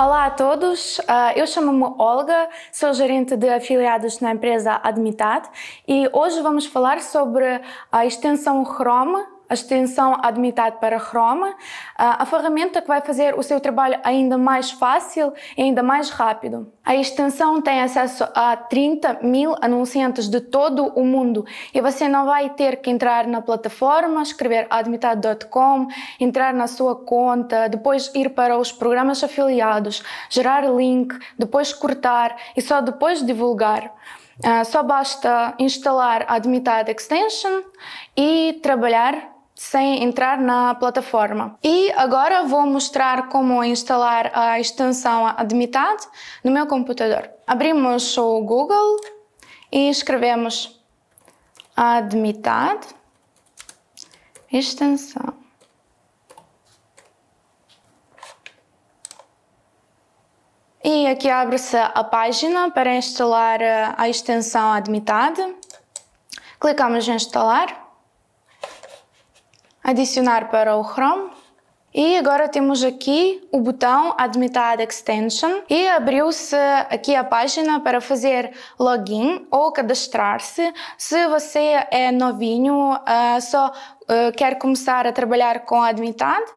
Olá a todos, ah, eu chamo-me Olga, sou gerente de afiliados na empresa Admitat e hoje vamos falar sobre a extensão Chrome a extensão ADMITAD para Chrome, a ferramenta que vai fazer o seu trabalho ainda mais fácil e ainda mais rápido. A extensão tem acesso a 30 mil anunciantes de todo o mundo e você não vai ter que entrar na plataforma, escrever admitad.com, entrar na sua conta, depois ir para os programas afiliados, gerar link, depois cortar e só depois divulgar. Ah, só basta instalar a Admitad Extension e trabalhar sem entrar na plataforma. E agora vou mostrar como instalar a extensão Admitad no meu computador. Abrimos o Google e escrevemos Admitad extensão. E aqui abre-se a página para instalar eh, a extensão Admitad. Clicamos em instalar adicionar para o Chrome. E agora temos aqui o botão Admit Ad Extension e abriu-se aqui a página para fazer login ou cadastrar-se. Se você é novinho, ah, só ah, quer começar a trabalhar com a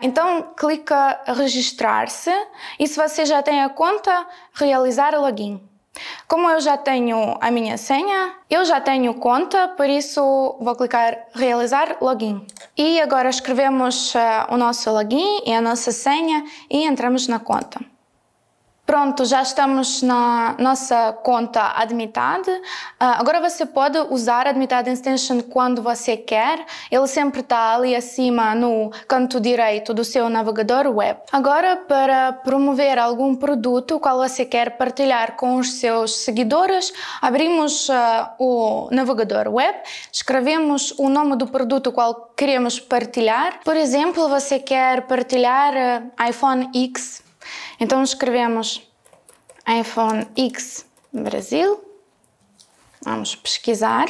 então clica registrar-se e se você já tem a conta, realizar login. Como eu já tenho a minha senha, eu já tenho conta, por isso vou clicar realizar login. E agora escrevemos eh, o nosso login e a nossa senha e entramos na conta. Pronto, já estamos na nossa conta Admitad. Uh, agora você pode usar Admitad Extension quando você quer. Ele sempre está ali acima no canto direito do seu navegador web. Agora, para promover algum produto qual você quer partilhar com os seus seguidores, abrimos uh, o navegador web, escrevemos o nome do produto qual queremos partilhar. Por exemplo, você quer partilhar uh, iPhone X então escrevemos iPhone X Brasil, vamos pesquisar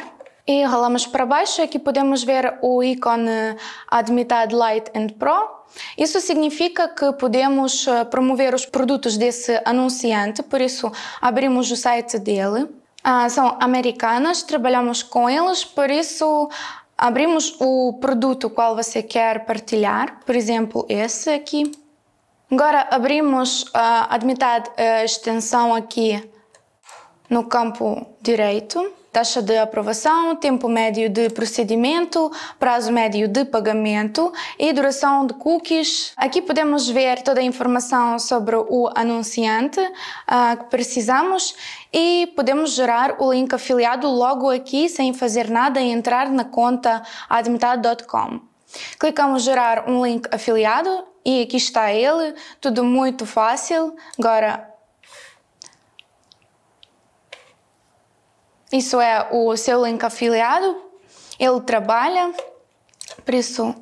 e rolamos para baixo. Aqui podemos ver o ícone Admitted Light and Pro, isso significa que podemos eh, promover os produtos desse anunciante, por isso abrimos o site dele. Ah, são americanas, trabalhamos com eles, por isso abrimos o produto qual você quer partilhar, por exemplo, esse aqui. Agora abrimos ah, a, a metade a ah, extensão aqui no campo direito. Taxa de aprovação, tempo médio de procedimento, prazo médio de pagamento e duração de cookies. Aqui podemos ver toda a informação sobre o anunciante uh, que precisamos e podemos gerar o link afiliado logo aqui sem fazer nada e entrar na conta admitado.com. Clicamos gerar um link afiliado e aqui está ele, tudo muito fácil. Agora isso é o seu link afiliado, ele trabalha, por isso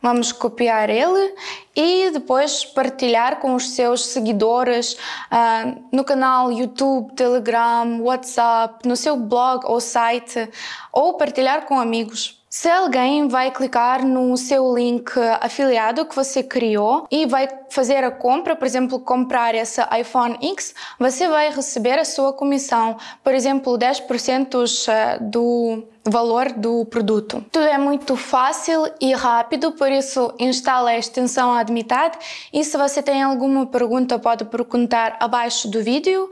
vamos copiar ele e depois partilhar com os seus seguidores uh, no canal YouTube, Telegram, WhatsApp, no seu blog ou site, ou partilhar com amigos. Se alguém vai clicar no seu link afiliado que você criou e vai fazer a compra, por exemplo, comprar essa iPhone X, você vai receber a sua comissão, por exemplo, 10% eh, do valor do produto. Tudo é muito fácil e rápido, por isso instale a extensão Admitad e se você tem alguma pergunta pode perguntar abaixo do vídeo.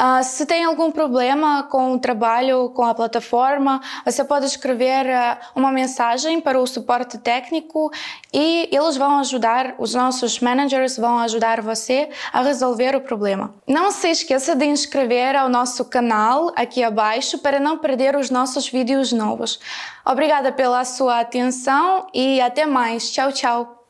Uh, se tem algum problema com o trabalho, com a plataforma, você pode escrever ah, uma mensagem para o suporte técnico e eles vão ajudar, os nossos managers vão ajudar você a resolver o problema. Não se esqueça de inscrever ao nosso canal aqui abaixo para não perder os nossos vídeos novas. Obrigada pela sua atenção e até mais. Tchau, tchau.